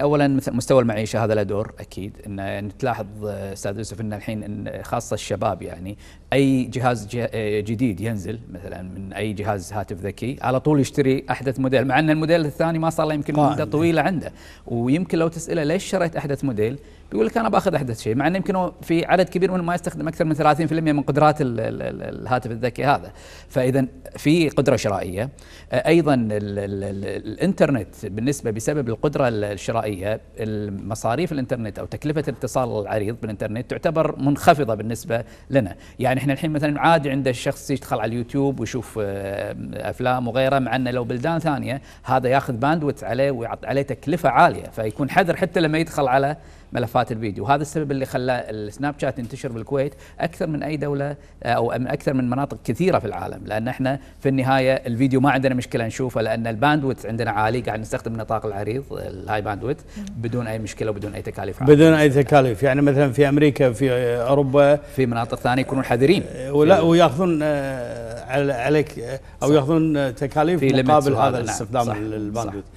اولا مثل مستوى المعيشه هذا له دور اكيد ان يعني تلاحظ استاذ يوسف ان الحين إن خاصه الشباب يعني اي جهاز جديد ينزل مثلا من اي جهاز هاتف ذكي على طول يشتري احدث موديل مع ان الموديل الثاني ما صار له يمكن مده طويله عنده ويمكن لو تساله ليش شريت احدث موديل بيقول لك انا باخذ احدث شيء مع انه يمكن في عدد كبير منهم ما يستخدم اكثر من 30% من قدرات الهاتف الذكي هذا فاذا في قدره شرائيه ايضا الـ الـ الـ الانترنت بالنسبه بسبب القدره الشرائيه المصاريف الانترنت او تكلفه الاتصال العريض بالانترنت تعتبر منخفضه بالنسبه لنا يعني احنا الحين مثلا عادي عند الشخص يدخل على اليوتيوب ويشوف افلام وغيره مع انه لو بلدان ثانيه هذا ياخذ باندويت عليه ويعطي عليه تكلفه عاليه فيكون حذر حتى لما يدخل على ملفات مقاطعه الفيديو وهذا السبب اللي خلى السناب شات ينتشر بالكويت اكثر من اي دوله آه، او من اكثر من مناطق كثيره في العالم لان احنا في النهايه الفيديو ما عندنا مشكله نشوفه لان الباندويت عندنا عالي قاعد نستخدم النطاق العريض الهاي باندويت بدون اي مشكله وبدون اي تكاليف عالية. بدون اي تكاليف يعني مثلا في امريكا في اوروبا في مناطق ثانيه يكونون حذرين آه، ولا وياخذون آه، عليك او ياخذون تكاليف مقابل هذا نعم. الاستخدام الباندويت